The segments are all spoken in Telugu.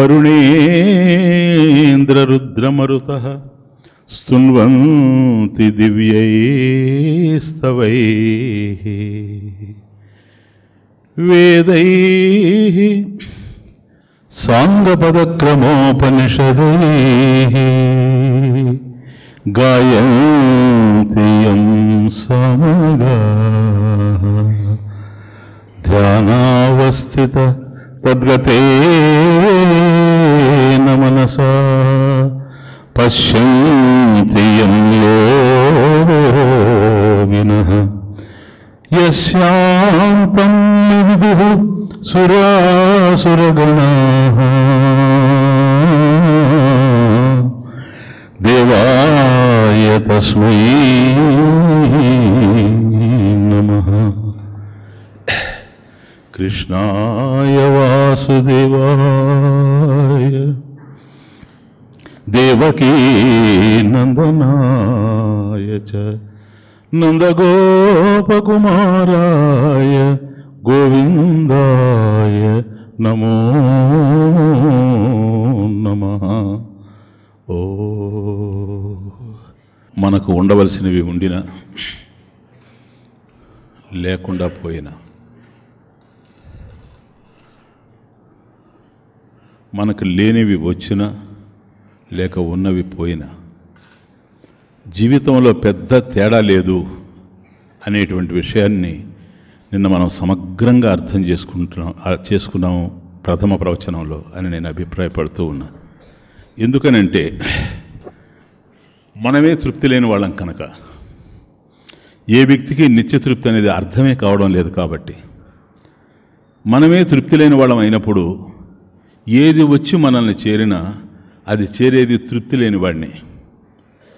వరుణేంద్రరుద్రమరుత స్తున్వంతి దివ్యైస్తవై వేదై సాంగపదక్రమోపనిషదై గాయంతియం సమగా ధ్యానావస్థిత తద్గతే पश्यन्ति यं योगिनः देवाय तस्म नमः कृष्णाय वासुदेवाय దేవకీ నందనాయ చ నందగోపకుమారాయ గోవిందాయ నమో నమ ఓ మనకు ఉండవలసినవి ఉండిన లేకుండా పోయిన మనకు లేనివి వచ్చినా లేక ఉన్నవి పోయినా జీవితంలో పెద్ద తేడా లేదు అనేటువంటి విషయాన్ని నిన్న మనం సమగ్రంగా అర్థం చేసుకుంటున్నాం చేసుకున్నాము ప్రథమ ప్రవచనంలో అని నేను అభిప్రాయపడుతూ ఉన్నాను ఎందుకనంటే మనమే తృప్తి లేని వాళ్ళం కనుక ఏ వ్యక్తికి నిత్య తృప్తి అనేది అర్థమే కావడం లేదు కాబట్టి మనమే తృప్తి లేని వాళ్ళం అయినప్పుడు ఏది వచ్చి మనల్ని చేరినా అది చేరేది తృప్తి లేని వాడిని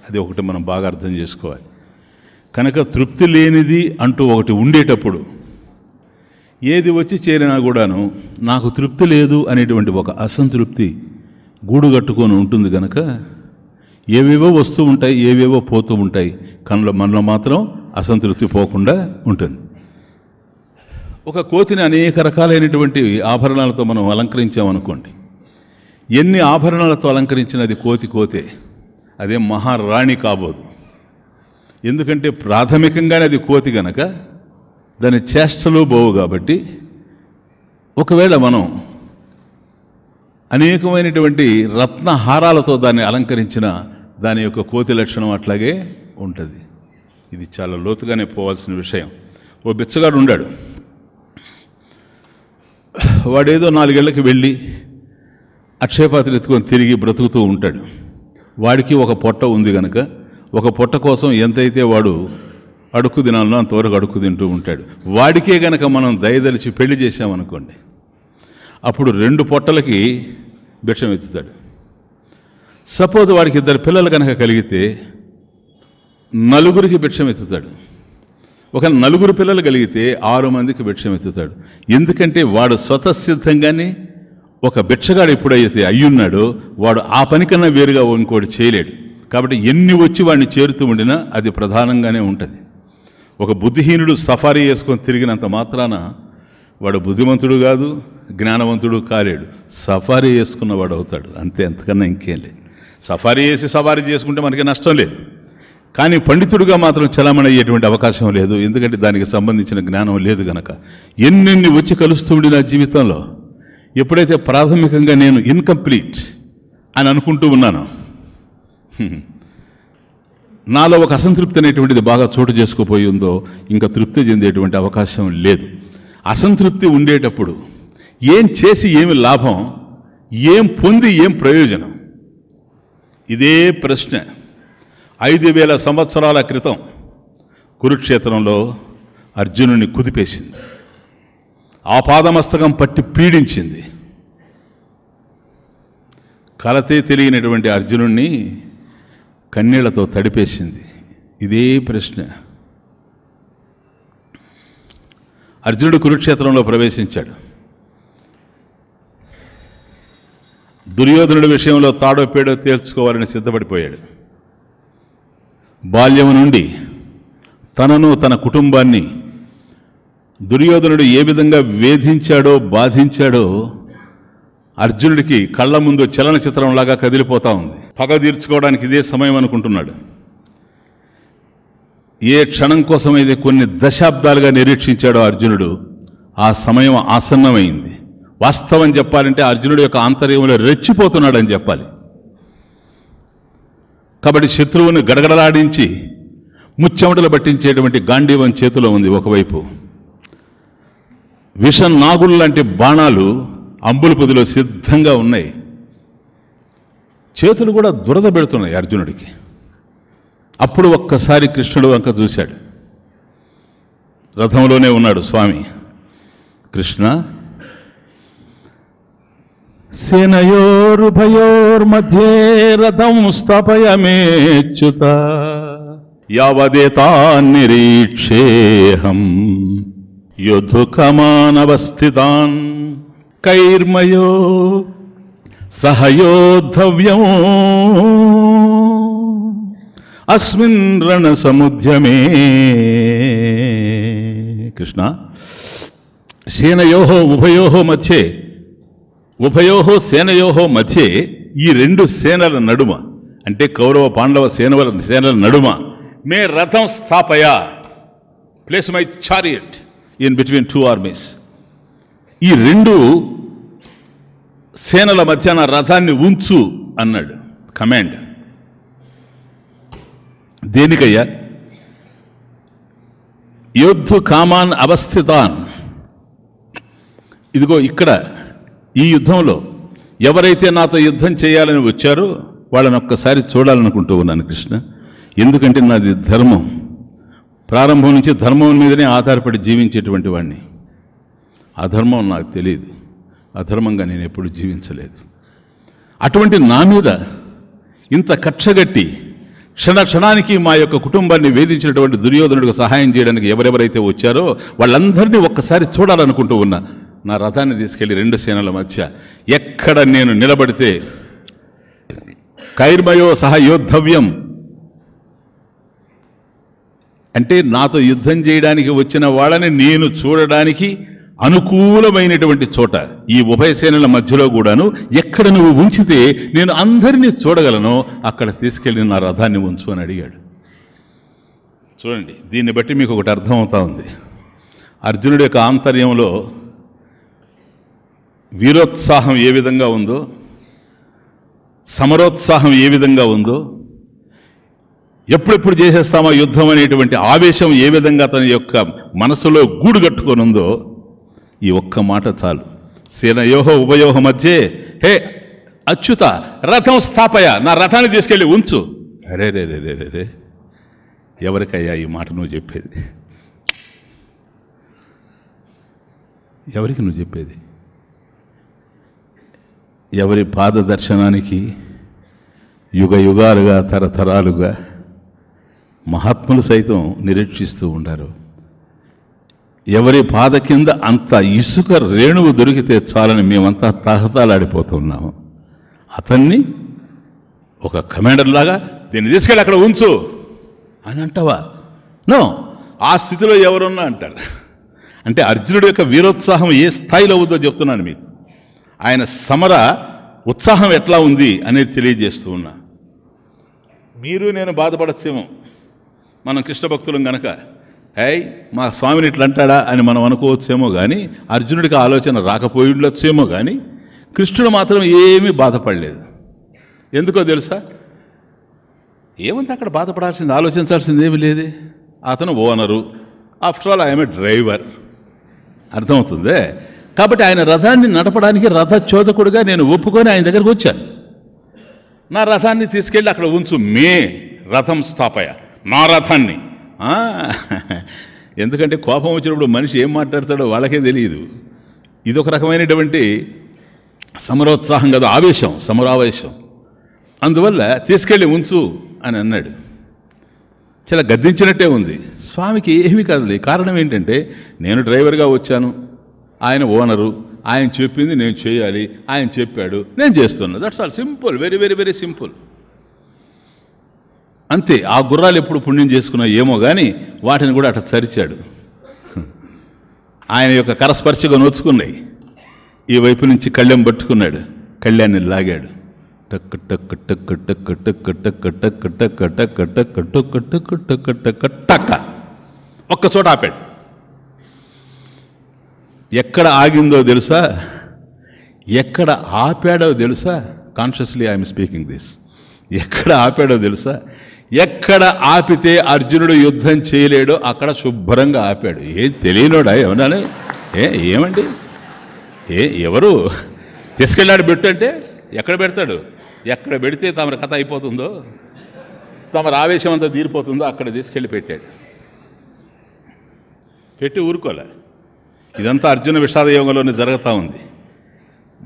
అది ఒకటి మనం బాగా అర్థం చేసుకోవాలి కనుక తృప్తి లేనిది అంటూ ఒకటి ఉండేటప్పుడు ఏది వచ్చి చేరినా కూడాను నాకు తృప్తి లేదు అనేటువంటి ఒక అసంతృప్తి గూడు కట్టుకొని ఉంటుంది కనుక ఏవేవో వస్తూ ఉంటాయి ఏవేవో పోతూ ఉంటాయి కనులో మనలో మాత్రం అసంతృప్తి పోకుండా ఉంటుంది ఒక కోతిని అనేక రకాలైనటువంటి ఆభరణాలతో మనం అలంకరించామనుకోండి ఎన్ని ఆభరణాలతో అలంకరించినది కోతి కోతే అదే మహారాణి కాబోదు ఎందుకంటే ప్రాథమికంగానే అది కోతి గనక దాని చేష్టలు బోవు కాబట్టి ఒకవేళ మనం అనేకమైనటువంటి రత్నహారాలతో దాన్ని అలంకరించిన దాని యొక్క కోతి లక్షణం అట్లాగే ఉంటుంది ఇది చాలా లోతుగానే పోవాల్సిన విషయం ఓ బిచ్చగాడు ఉండాడు వాడేదో నాలుగేళ్లకి వెళ్ళి అక్షయపాత్రలు ఎత్తుకొని తిరిగి బ్రతుకుతూ ఉంటాడు వాడికి ఒక పొట్ట ఉంది గనక ఒక పొట్ట కోసం ఎంతైతే వాడు అడుక్కు దినాలను అంతవరకు అడుక్కు తింటూ ఉంటాడు వాడికే గనక మనం దయదలిచి పెళ్లి చేశామనుకోండి అప్పుడు రెండు పొట్టలకి భిక్షం ఎత్తుతాడు సపోజ్ వాడికి ఇద్దరు పిల్లలు కనుక కలిగితే నలుగురికి భిక్షం ఎత్తుతాడు ఒక నలుగురు పిల్లలు కలిగితే ఆరు మందికి భిక్షం ఎత్తుతాడు ఎందుకంటే వాడు స్వతసిద్ధంగానే ఒక బిక్షగాడు ఎప్పుడైతే అయ్యున్నాడో వాడు ఆ పనికన్నా వేరుగా ఇంకోటి చేయలేడు కాబట్టి ఎన్ని వచ్చి వాడిని చేరుతూ ఉండినా అది ప్రధానంగానే ఉంటుంది ఒక బుద్ధిహీనుడు సఫారీ వేసుకొని తిరిగినంత మాత్రాన వాడు బుద్ధిమంతుడు కాదు జ్ఞానవంతుడు కాలేడు సఫారీ వేసుకున్నవాడు అవుతాడు అంతే ఎంతకన్నా ఇంకేం లేదు సఫారీ చేసి సఫారీ చేసుకుంటే మనకి నష్టం లేదు కానీ పండితుడిగా మాత్రం చలామణి అయ్యేటువంటి అవకాశం లేదు ఎందుకంటే దానికి సంబంధించిన జ్ఞానం లేదు గనక ఎన్నెన్ని వచ్చి కలుస్తూ ఉండి నా జీవితంలో ఎప్పుడైతే ప్రాథమికంగా నేను ఇన్కంప్లీట్ అని అనుకుంటూ ఉన్నాను నాలో ఒక అసంతృప్తి అనేటువంటిది బాగా చోటు చేసుకుపోయి ఉందో ఇంకా తృప్తి చెందేటువంటి అవకాశం లేదు అసంతృప్తి ఉండేటప్పుడు ఏం చేసి ఏమి లాభం ఏం పొంది ఏం ప్రయోజనం ఇదే ప్రశ్న ఐదు వేల సంవత్సరాల క్రితం కురుక్షేత్రంలో అర్జునుని కుదిపేసింది ఆ పాదమస్తకం పట్టి పీడించింది కలతే తెలియనటువంటి అర్జునుణ్ణి కన్నీళ్లతో తడిపేసింది ఇదే ప్రశ్న అర్జునుడు కురుక్షేత్రంలో ప్రవేశించాడు దుర్యోధనుడి విషయంలో తాడోపేడో తేల్చుకోవాలని సిద్ధపడిపోయాడు బాల్యం నుండి తనను తన కుటుంబాన్ని దుర్యోధనుడు ఏ విధంగా వేధించాడో బాధించాడో అర్జునుడికి కళ్ళ ముందు చలనచిత్రంలాగా కదిలిపోతా ఉంది పగ తీర్చుకోవడానికి ఇదే సమయం అనుకుంటున్నాడు ఏ క్షణం కోసం అయితే కొన్ని దశాబ్దాలుగా నిరీక్షించాడో అర్జునుడు ఆ సమయం ఆసన్నమైంది వాస్తవం చెప్పాలంటే అర్జునుడు యొక్క ఆంతర్యంలో రెచ్చిపోతున్నాడని చెప్పాలి కాబట్టి శత్రువుని గడగడలాడించి ముచ్చెమటలు పట్టించేటువంటి గాంధీవం చేతిలో ఉంది ఒకవైపు విష నాగుళ్ళు లాంటి బాణాలు అంబుల పొదిలో సిద్ధంగా ఉన్నాయి చేతులు కూడా దురద పెడుతున్నాయి అర్జునుడికి అప్పుడు ఒక్కసారి కృష్ణుడు వంక చూశాడు రథంలోనే ఉన్నాడు స్వామి కృష్ణ సేనయోర్భయోర్మధ్యే రథం స్థాపయమేచ్యుత యావదేతా నిరీక్షేహం యుధుకమానవస్థితాన్ కైర్మయో సహయోద్ధవ్యమో అస్మిన్ రణ సముద్యమే కృష్ణ సేనయోహో ఉభయోహో మధ్య ఉభయోహో సేనయోహో మధ్య ఈ రెండు సేనల నడుమ అంటే కౌరవ పాండవ సేనల సేనల నడుమ మే రథం స్థాపయా place my chariot in between two armies ఈ రెండు సేనల మధ్యాహ్న రథాన్ని ఉంచు అన్నాడు కమాండ్ దేనికయ్యా యోద్ధు కామాన్ అవస్థితాన్ ఇదిగో ఇక్కడ ఈ యుద్ధంలో ఎవరైతే నాతో యుద్ధం చేయాలని వచ్చారో వాళ్ళని ఒక్కసారి చూడాలనుకుంటూ ఉన్నాను కృష్ణ ఎందుకంటే నాది ధర్మం ప్రారంభం నుంచి ధర్మం మీదనే ఆధారపడి జీవించేటువంటి వాడిని అధర్మం నాకు తెలియదు అధర్మంగా నేను ఎప్పుడు జీవించలేదు అటువంటి నా మీద ఇంత కక్షగట్టి క్షణ క్షణానికి మా యొక్క కుటుంబాన్ని వేధించినటువంటి దుర్యోధనుడికి సహాయం చేయడానికి ఎవరెవరైతే వచ్చారో వాళ్ళందరినీ ఒక్కసారి చూడాలనుకుంటూ ఉన్నా నా రథాన్ని తీసుకెళ్లి రెండు సేనల మధ్య ఎక్కడ నేను నిలబడితే కైర్మయో సహ యోద్ధవ్యం అంటే నాతో యుద్ధం చేయడానికి వచ్చిన వాళ్ళని నేను చూడడానికి అనుకూలమైనటువంటి చోట ఈ ఉభయ సేనల మధ్యలో కూడాను ఎక్కడ నువ్వు ఉంచితే నేను అందరినీ చూడగలను అక్కడ తీసుకెళ్ళి నా రథాన్ని ఉంచు అని అడిగాడు చూడండి దీన్ని బట్టి మీకు ఒకటి అర్థమవుతా ఉంది అర్జునుడి యొక్క ఆంతర్యంలో వీరోత్సాహం ఏ విధంగా ఉందో సమరోత్సాహం ఏ విధంగా ఉందో ఎప్పుడెప్పుడు చేసేస్తామా యుద్ధం అనేటువంటి ఆవేశం ఏ విధంగా తన యొక్క మనసులో గూడు కట్టుకొనుందో ఈ ఒక్క మాట చాలు సేనయోహ ఉభయోహ మధ్య హే అచ్యుత రథం స్థాపయ నా రథాన్ని తీసుకెళ్ళి ఉంచు అరే రే రే రే రే ఎవరికయ్యా ఈ మాట నువ్వు చెప్పేది ఎవరికి నువ్వు చెప్పేది ఎవరి పాద దర్శనానికి యుగ యుగాలుగా తరతరాలుగా మహాత్ములు సైతం నిరీక్షిస్తూ ఉండారు ఎవరి పాద కింద అంత ఇసుక రేణువు దొరికితే చాలని మేమంతా తహతాలాడిపోతున్నాము అతన్ని ఒక కమాండర్ లాగా దీన్ని తీసుకెళ్ళి అక్కడ ఉంచు అని అంటావా నో ఆ స్థితిలో ఎవరున్నా అంటారు అంటే అర్జునుడి యొక్క వీరోత్సాహం ఏ స్థాయిలో ఉందో చెప్తున్నాను మీకు ఆయన సమర ఉత్సాహం ఎట్లా ఉంది అనేది తెలియజేస్తూ ఉన్నా మీరు నేను బాధపడచ్చేమో మనం భక్తులం గనక హై మా స్వామిని ఇట్లా అంటాడా అని మనం అనుకోవచ్చేమో కానీ అర్జునుడికి ఆలోచన రాకపోయి ఉండొచ్చేమో కానీ కృష్ణుడు మాత్రం ఏమీ బాధపడలేదు ఎందుకో తెలుసా ఏమంతా అక్కడ బాధపడాల్సింది ఆలోచించాల్సింది ఏమి లేదే అతను owner after all I'm a driver అర్థమవుతుందే కాబట్టి ఆయన రథాన్ని నడపడానికి రథ చోదకుడుగా నేను ఒప్పుకొని ఆయన దగ్గరకు వచ్చాను నా రథాన్ని తీసుకెళ్ళి అక్కడ ఉంచు మే రథం స్థాపయ నా రథాన్ని ఎందుకంటే కోపం వచ్చినప్పుడు మనిషి ఏం మాట్లాడతాడో వాళ్ళకే తెలియదు ఇదొక రకమైనటువంటి సమరోత్సాహం కదా ఆవేశం సమరావేశం అందువల్ల తీసుకెళ్ళి ఉంచు అని అన్నాడు చాలా గద్దించినట్టే ఉంది స్వామికి ఏమీ కాదు కారణం ఏంటంటే నేను డ్రైవర్గా వచ్చాను ఆయన ఓనరు ఆయన చెప్పింది నేను చేయాలి ఆయన చెప్పాడు నేను చేస్తున్నాను that's all simple very very very simple అంతే ఆ గుర్రాలు ఎప్పుడు పుణ్యం చేసుకున్నా ఏమో కానీ వాటిని కూడా అట్లా చరిచాడు ఆయన యొక్క కరస్పర్శగా నోచుకున్నాయి ఈ వైపు నుంచి కళ్ళెం పట్టుకున్నాడు కళ్యాణ్ని లాగాడు టక్ టక్ టక్ టక్ టక్ టక్ టక్ టక్ టక్ టక్ టక్ టక్ టక్ టక్ టక్ ఒక్క చోట ఆపాడు ఎక్కడ ఆగిందో తెలుసా ఎక్కడ ఆపాడో తెలుసా కాన్షియస్లీ ఐఎమ్ స్పీకింగ్ దిస్ ఎక్కడ ఆపాడో తెలుసా ఎక్కడ ఆపితే అర్జునుడు యుద్ధం చేయలేడో అక్కడ శుభ్రంగా ఆపాడు ఏం తెలియనోడా ఏమన్నా ఏ ఏమండి ఏ ఎవరు తీసుకెళ్ళాడు పెట్టు అంటే ఎక్కడ పెడతాడు ఎక్కడ పెడితే తమరి కథ అయిపోతుందో తమరు ఆవేశం అంతా తీరిపోతుందో అక్కడ తీసుకెళ్ళి పెట్టాడు పెట్టి ఊరుకోలే ఇదంతా అర్జున విషాద యోగంలోనే జరుగుతూ ఉంది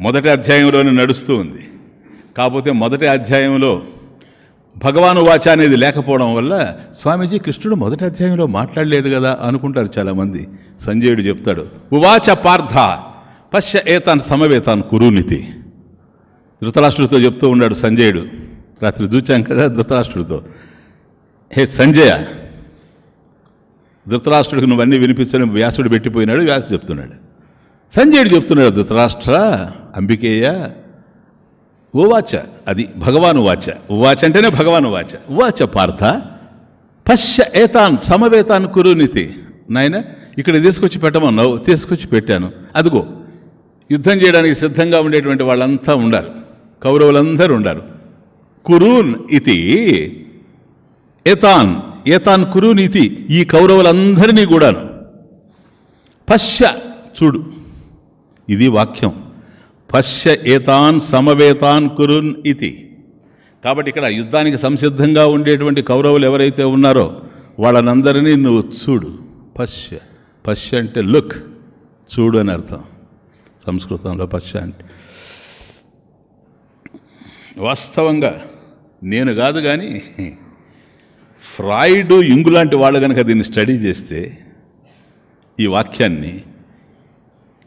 మొదటి అధ్యాయంలోనే నడుస్తూ ఉంది కాకపోతే మొదటి అధ్యాయంలో భగవాను వాచ అనేది లేకపోవడం వల్ల స్వామీజీ కృష్ణుడు మొదటి అధ్యాయంలో మాట్లాడలేదు కదా అనుకుంటారు చాలామంది సంజయుడు చెప్తాడు ఉవాచ పార్థ పశ్య ఏతాన్ సమవేతాన్ కురునితి ధృతరాష్ట్రుడితో చెప్తూ ఉన్నాడు సంజయుడు రాత్రి చూచాం కదా ధృతరాష్ట్రుడితో హే సంజయ ధృతరాష్ట్రుడికి నువ్వన్నీ వినిపించని వ్యాసుడు పెట్టిపోయినాడు వ్యాసుడు చెప్తున్నాడు సంజయుడు చెప్తున్నాడు ధృతరాష్ట్ర అంబికేయ వాచ అది భగవాను వాచ ఉవాచ అంటేనే భగవాను వాచ వాచ పార్థ పశ్య ఏతాన్ సమవేతాన్ కురునితి నాయన ఇక్కడ తీసుకొచ్చి పెట్టమన్నావు తీసుకొచ్చి పెట్టాను అదిగో యుద్ధం చేయడానికి సిద్ధంగా ఉండేటువంటి వాళ్ళంతా ఉండారు కౌరవులందరూ ఉండారు కురూన్ ఇది ఏతాన్ ఏతాన్ కురూన్ ఇది ఈ కౌరవులందరినీ కూడాను పశ్య చూడు ఇది వాక్యం పశ్య ఏతాన్ సమవేతాన్ కురున్ ఇది కాబట్టి ఇక్కడ యుద్ధానికి సంసిద్ధంగా ఉండేటువంటి కౌరవులు ఎవరైతే ఉన్నారో వాళ్ళనందరినీ నువ్వు చూడు పశ్య పశ్య అంటే లుక్ చూడు అని అర్థం సంస్కృతంలో పశ్య అంటే వాస్తవంగా నేను కాదు కానీ ఫ్రాయిడు ఇంగు లాంటి వాళ్ళు కనుక దీన్ని స్టడీ చేస్తే ఈ వాక్యాన్ని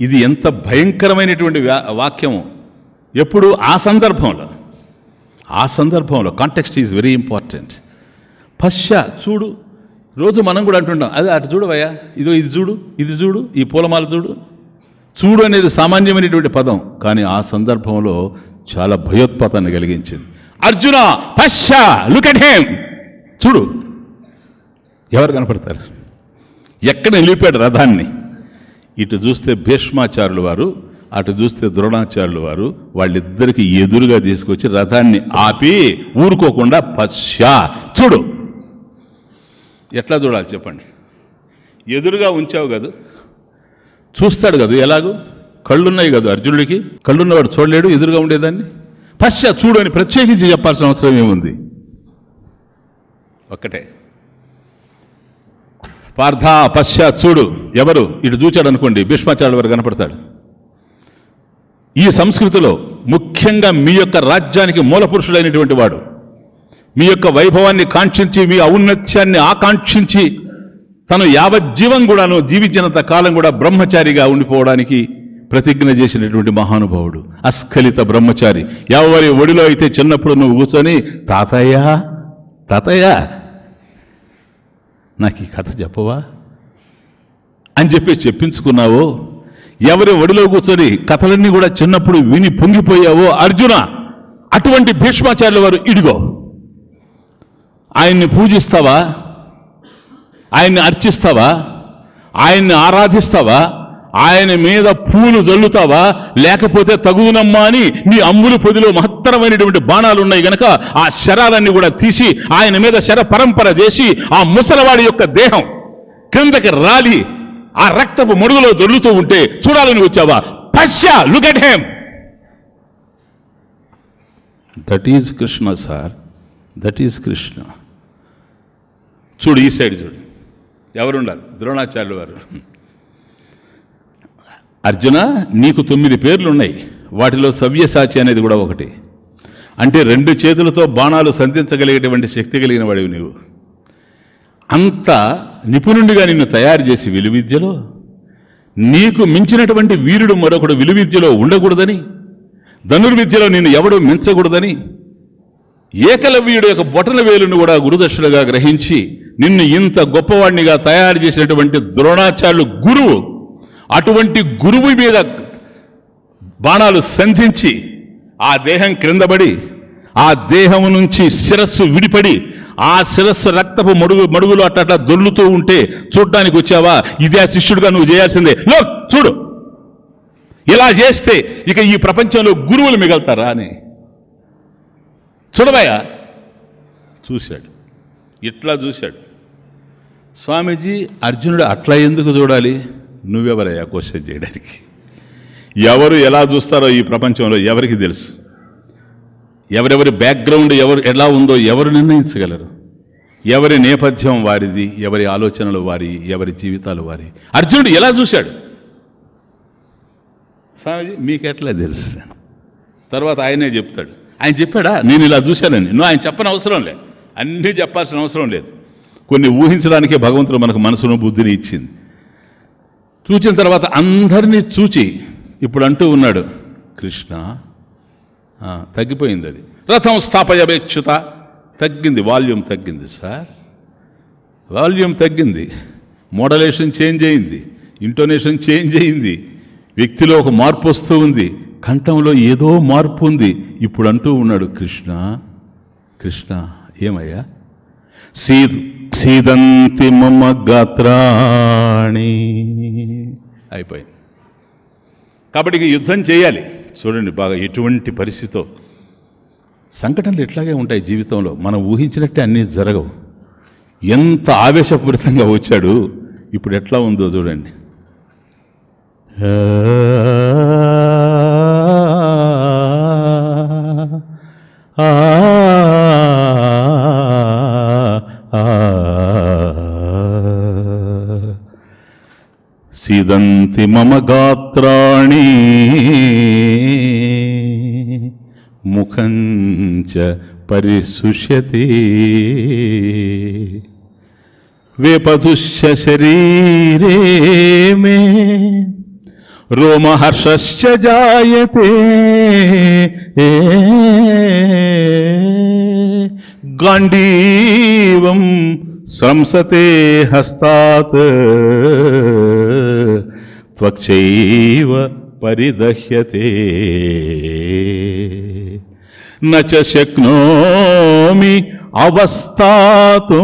ఇది ఎంత భయంకరమైనటువంటి వాక్యము ఎప్పుడు ఆ సందర్భంలో ఆ సందర్భంలో కాంటెక్స్ట్ ఈజ్ వెరీ ఇంపార్టెంట్ పశ్చ చూడు రోజు మనం కూడా అంటున్నాం అదే అటు చూడవయ్యా ఇదో ఇది చూడు ఇది చూడు ఈ పూలమాల చూడు చూడు అనేది సామాన్యమైనటువంటి పదం కానీ ఆ సందర్భంలో చాలా భయోత్పాతాన్ని కలిగించింది అర్జున పశ్చ లుక్ అట్ హేమ్ చూడు ఎవరు కనపడతారు ఎక్కడ నిలిపాడు రథాన్ని ఇటు చూస్తే భీష్మాచారులు వారు అటు చూస్తే ద్రోణాచార్యులు వారు వాళ్ళిద్దరికి ఎదురుగా తీసుకొచ్చి రథాన్ని ఆపి ఊరుకోకుండా పశ్చా చూడు ఎట్లా చూడాలి చెప్పండి ఎదురుగా ఉంచావు కదా చూస్తాడు కదా ఎలాగూ కళ్ళున్నాయి కదా అర్జునుడికి కళ్ళున్నవాడు చూడలేడు ఎదురుగా ఉండేదాన్ని పశ్చా చూడు అని ప్రత్యేకించి చెప్పాల్సిన అవసరం ఏముంది ఒక్కటే పార్థ పశ్చ చూడు ఎవరు ఇటు చూచాడు అనుకోండి భీష్మాచార్యుల వారు కనపడతాడు ఈ సంస్కృతిలో ముఖ్యంగా మీ యొక్క రాజ్యానికి మూల పురుషుడైనటువంటి వాడు మీ యొక్క వైభవాన్ని కాంక్షించి మీ ఔన్నత్యాన్ని ఆకాంక్షించి తను యావజ్జీవం కూడాను జీవించినంత కాలం కూడా బ్రహ్మచారిగా ఉండిపోవడానికి ప్రతిజ్ఞ చేసినటువంటి మహానుభావుడు అస్ఖలిత బ్రహ్మచారి ఎవరి ఒడిలో అయితే చిన్నప్పుడు నువ్వు కూర్చొని తాతయ్య తాతయ్య నాకు ఈ కథ చెప్పవా అని చెప్పి చెప్పించుకున్నావో ఎవరి ఒడిలో కూర్చొని కథలన్నీ కూడా చిన్నప్పుడు విని పొంగిపోయావో అర్జున అటువంటి భీష్మాచార్యుల వారు ఇడిగో ఆయన్ని పూజిస్తావా ఆయన్ని అర్చిస్తావా ఆయన్ని ఆరాధిస్తావా ఆయన మీద పూలు జల్లుతావా లేకపోతే తగుదునమ్మా అని నీ అమ్ములు పొదిలో మహత్ మహత్తరమైనటువంటి బాణాలు ఉన్నాయి గనక ఆ శరాలన్నీ కూడా తీసి ఆయన మీద శర పరంపర చేసి ఆ ముసలవాడి యొక్క దేహం క్రిందకి రాలి ఆ రక్తపు మడుగులో దొరుకుతూ ఉంటే చూడాలని వచ్చావా పశ్చ look at him that is Krishna sir that is Krishna చూడు ఈ సైడ్ చూడు ఎవరున్నారు ద్రోణాచార్యులు వారు అర్జున నీకు తొమ్మిది పేర్లు ఉన్నాయి వాటిలో సవ్యసాచి అనేది కూడా ఒకటి అంటే రెండు చేతులతో బాణాలు సంధించగలిగేటువంటి శక్తి కలిగిన వాడివి నీవు అంత నిపుణుడిగా నిన్ను తయారు చేసి విలువిద్యలో నీకు మించినటువంటి వీరుడు మరొకడు విలువిద్యలో ఉండకూడదని ధనుర్విద్యలో నిన్ను ఎవడు మించకూడదని ఏకలవ్యుడు యొక్క బొటన వేలును కూడా గురుదర్శుడుగా గ్రహించి నిన్ను ఇంత గొప్పవాణ్ణిగా తయారు చేసినటువంటి ద్రోణాచార్యులు గురువు అటువంటి గురువు మీద బాణాలు సంధించి ఆ దేహం క్రిందబడి ఆ దేహం నుంచి శిరస్సు విడిపడి ఆ శిరస్సు రక్తపు మడుగు మడుగులు అట్ట దొల్లుతూ ఉంటే చూడ్డానికి వచ్చావా ఇదే శిష్యుడుగా నువ్వు చేయాల్సిందే లో చూడు ఇలా చేస్తే ఇక ఈ ప్రపంచంలో గురువులు మిగలుతారా అని చూడబాయా చూశాడు ఇట్లా చూశాడు స్వామీజీ అర్జునుడు అట్లా ఎందుకు చూడాలి నువ్వెవరయ్యా క్వశ్చన్ చేయడానికి ఎవరు ఎలా చూస్తారో ఈ ప్రపంచంలో ఎవరికి తెలుసు ఎవరెవరి బ్యాక్గ్రౌండ్ ఎవరు ఎలా ఉందో ఎవరు నిర్ణయించగలరు ఎవరి నేపథ్యం వారిది ఎవరి ఆలోచనలు వారి ఎవరి జీవితాలు వారి అర్జునుడు ఎలా చూశాడు స్వామిజీ మీకెట్లా తెలుసు తర్వాత ఆయనే చెప్తాడు ఆయన చెప్పాడా నేను ఇలా చూశానని నువ్వు ఆయన చెప్పని అవసరం లేదు అన్నీ చెప్పాల్సిన అవసరం లేదు కొన్ని ఊహించడానికే భగవంతుడు మనకు మనసును బుద్ధిని ఇచ్చింది చూచిన తర్వాత అందరినీ చూచి ఇప్పుడు అంటూ ఉన్నాడు కృష్ణ తగ్గిపోయింది అది రథం స్థాపయమేచ్యుత తగ్గింది వాల్యూమ్ తగ్గింది సార్ వాల్యూమ్ తగ్గింది మోడలేషన్ చేంజ్ అయింది ఇంటోనేషన్ చేంజ్ అయింది వ్యక్తిలో ఒక మార్పు వస్తూ ఉంది కంఠంలో ఏదో మార్పు ఉంది ఇప్పుడు అంటూ ఉన్నాడు కృష్ణ కృష్ణ ఏమయ్యా సీ సీదంతి మమ్మ గాత్రాణి అయిపోయింది కాబట్టి యుద్ధం చేయాలి చూడండి బాగా ఎటువంటి పరిస్థితితో సంఘటనలు ఎట్లాగే ఉంటాయి జీవితంలో మనం ఊహించినట్టే అన్నీ జరగవు ఎంత ఆవేశపూరితంగా వచ్చాడు ఇప్పుడు ఎట్లా ఉందో చూడండి सीदन्ति मम गात्राणि मुखञ्च परिसुष्यति वेपतुश्च शरीरे मे रोमहर्षश्च जायते गाण्डीवम् संसते हस्तात् త్వక్షైవ పరిదహ్యతే నచ శక్నోమి అవస్థాతు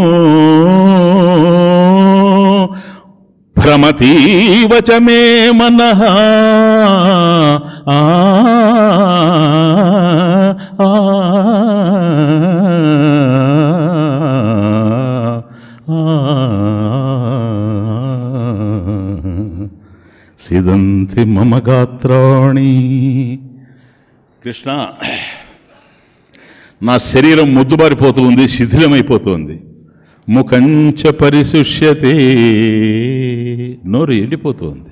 భ్రమతీవ చ మే మన ఆ సిదంతి మమ గాత్రాణి కృష్ణ నా శరీరం ముద్దుబారిపోతుంది శిథిలమైపోతుంది ముఖంచ పరిశుష్యతే నోరు ఎండిపోతుంది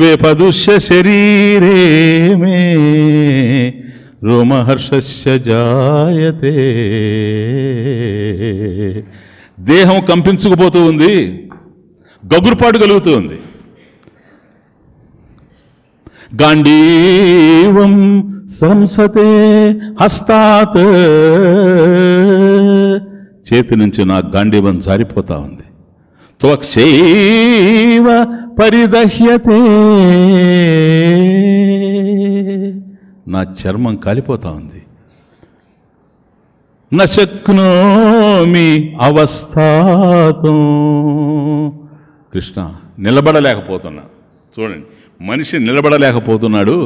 వేపదుష్య శరీరేమే రోమహర్షస్య జాయతే దేహం కంపించుకుపోతూ ఉంది గగురుపాటు కలుగుతూ ఉంది గాంధీవం సంసతే హస్తాత్ చేతి నుంచి నా గాంధీవం జారిపోతా ఉంది త్వక్షైవ పరిదహ్యతే నా చర్మం కాలిపోతా ఉంది నశక్నోమి అవస్థాతో కృష్ణ నిలబడలేకపోతున్నా చూడండి మనిషి నిలబడలేకపోతున్నాడు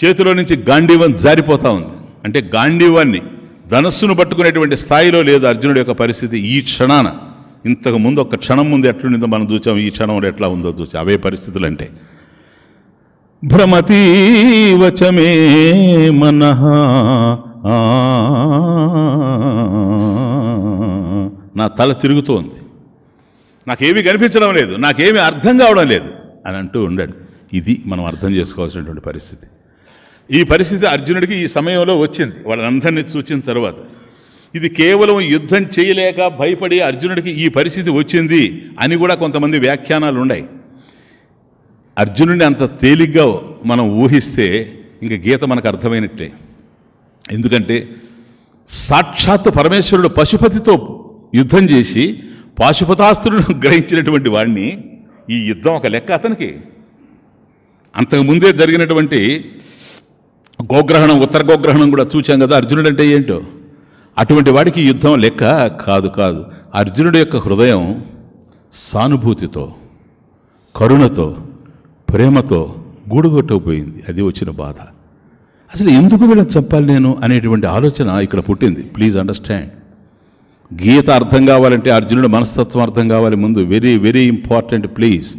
చేతిలో నుంచి గాంధీవన్ జారిపోతూ ఉంది అంటే గాంధీవాన్ని ధనస్సును పట్టుకునేటువంటి స్థాయిలో లేదు అర్జునుడి యొక్క పరిస్థితి ఈ క్షణాన ఇంతకు ముందు ఒక క్షణం ముందు ఎట్లుండిందో మనం చూసాం ఈ క్షణం ఎట్లా ఉందో చూసాం అవే పరిస్థితులు అంటే భ్రమతీవచమే మన నా తల తిరుగుతోంది నాకేమీ కనిపించడం లేదు నాకేమీ అర్థం కావడం లేదు అని అంటూ ఉండండి ఇది మనం అర్థం చేసుకోవాల్సినటువంటి పరిస్థితి ఈ పరిస్థితి అర్జునుడికి ఈ సమయంలో వచ్చింది వాళ్ళందరినీ చూచిన తర్వాత ఇది కేవలం యుద్ధం చేయలేక భయపడి అర్జునుడికి ఈ పరిస్థితి వచ్చింది అని కూడా కొంతమంది వ్యాఖ్యానాలు ఉన్నాయి అర్జునుడిని అంత తేలిగ్గా మనం ఊహిస్తే ఇంక గీత మనకు అర్థమైనట్టే ఎందుకంటే సాక్షాత్ పరమేశ్వరుడు పశుపతితో యుద్ధం చేసి పాశుపతాస్తులను గ్రహించినటువంటి వాడిని ఈ యుద్ధం ఒక లెక్క అతనికి అంతకుముందే జరిగినటువంటి గోగ్రహణం ఉత్తర గోగ్రహణం కూడా చూచాం కదా అర్జునుడు అంటే ఏంటో అటువంటి వాడికి యుద్ధం లెక్క కాదు కాదు అర్జునుడి యొక్క హృదయం సానుభూతితో కరుణతో ప్రేమతో గూడుగొట్టకపోయింది అది వచ్చిన బాధ అసలు ఎందుకు వీళ్ళని చెప్పాలి నేను అనేటువంటి ఆలోచన ఇక్కడ పుట్టింది ప్లీజ్ అండర్స్టాండ్ గీత అర్థం కావాలంటే అర్జునుడు మనస్తత్వం అర్థం కావాలి ముందు వెరీ వెరీ ఇంపార్టెంట్ ప్లీజ్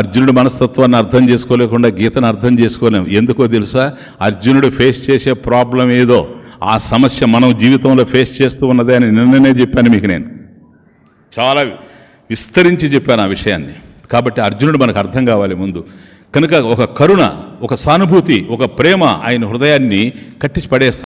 అర్జునుడు మనస్తత్వాన్ని అర్థం చేసుకోలేకుండా గీతను అర్థం చేసుకోలేం ఎందుకో తెలుసా అర్జునుడు ఫేస్ చేసే ప్రాబ్లం ఏదో ఆ సమస్య మనం జీవితంలో ఫేస్ చేస్తూ ఉన్నదే అని నిన్ననే చెప్పాను మీకు నేను చాలా విస్తరించి చెప్పాను ఆ విషయాన్ని కాబట్టి అర్జునుడు మనకు అర్థం కావాలి ముందు కనుక ఒక కరుణ ఒక సానుభూతి ఒక ప్రేమ ఆయన హృదయాన్ని కట్టించి పడేస్తాం